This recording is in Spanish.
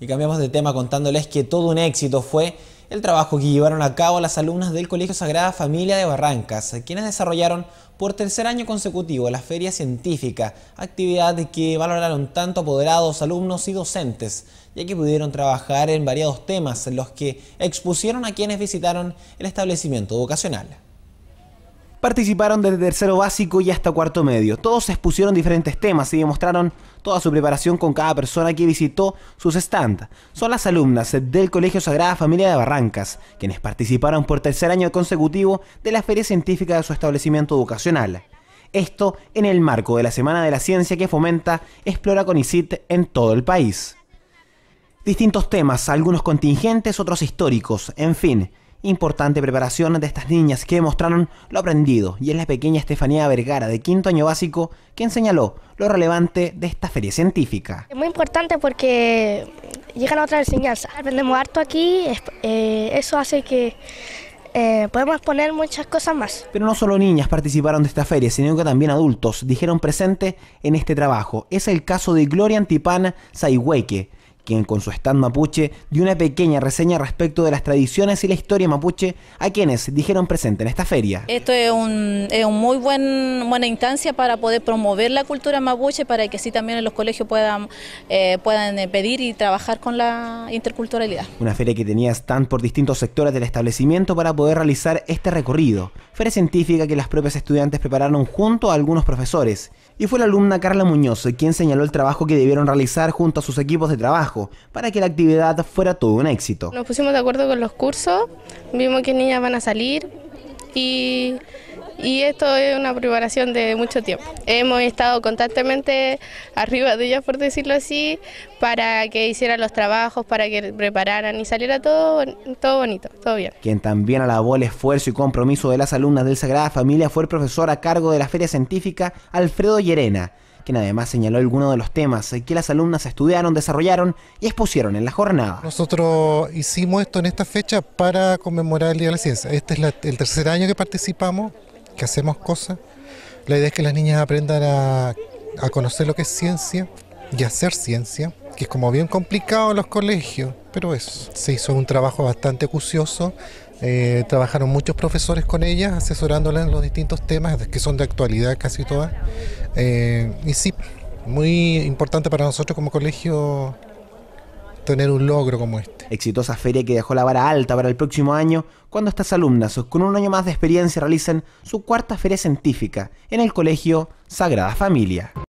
Y cambiamos de tema contándoles que todo un éxito fue el trabajo que llevaron a cabo las alumnas del Colegio Sagrada Familia de Barrancas, quienes desarrollaron por tercer año consecutivo la Feria Científica, actividad que valoraron tanto apoderados, alumnos y docentes, ya que pudieron trabajar en variados temas, los que expusieron a quienes visitaron el establecimiento vocacional participaron desde tercero básico y hasta cuarto medio. Todos expusieron diferentes temas y demostraron toda su preparación con cada persona que visitó sus stands. Son las alumnas del Colegio Sagrada Familia de Barrancas, quienes participaron por tercer año consecutivo de la feria científica de su establecimiento educacional. Esto en el marco de la Semana de la Ciencia que fomenta Explora con ISIT en todo el país. Distintos temas, algunos contingentes, otros históricos, en fin, Importante preparación de estas niñas que mostraron lo aprendido y es la pequeña Estefanía Vergara de quinto año básico quien señaló lo relevante de esta feria científica. Es muy importante porque llegan a otra enseñanza. Aprendemos harto aquí, eh, eso hace que eh, podemos poner muchas cosas más. Pero no solo niñas participaron de esta feria, sino que también adultos dijeron presente en este trabajo. Es el caso de Gloria Antipana Saihueque, quien con su stand mapuche dio una pequeña reseña respecto de las tradiciones y la historia mapuche a quienes dijeron presente en esta feria. Esto es un, muy buen, buena instancia para poder promover la cultura mapuche, para que así también en los colegios puedan, eh, puedan eh, pedir y trabajar con la interculturalidad. Una feria que tenía stand por distintos sectores del establecimiento para poder realizar este recorrido. Feria científica que las propias estudiantes prepararon junto a algunos profesores. Y fue la alumna Carla Muñoz quien señaló el trabajo que debieron realizar junto a sus equipos de trabajo para que la actividad fuera todo un éxito. Nos pusimos de acuerdo con los cursos, vimos qué niñas van a salir y, esto es una preparación de mucho tiempo. Hemos estado constantemente arriba de ellas, por decirlo así, para que hicieran los trabajos, para que prepararan y saliera todo, todo bonito, todo bien. Quien también alabó el esfuerzo y compromiso de las alumnas del Sagrada Familia fue el profesor a cargo de la Feria Científica, Alfredo Llerena quien además señaló algunos de los temas que las alumnas estudiaron, desarrollaron y expusieron en la jornada. Nosotros hicimos esto en esta fecha para conmemorar el Día de la Ciencia. Este es el tercer año que participamos, que hacemos cosas. La idea es que las niñas aprendan a, a conocer lo que es ciencia y hacer ciencia, que es como bien complicado en los colegios, pero eso, se hizo un trabajo bastante acucioso eh, trabajaron muchos profesores con ellas, asesorándolas en los distintos temas, que son de actualidad casi todas. Eh, y sí, muy importante para nosotros como colegio tener un logro como este. Exitosa feria que dejó la vara alta para el próximo año, cuando estas alumnas, con un año más de experiencia, realicen su cuarta feria científica en el colegio Sagrada Familia.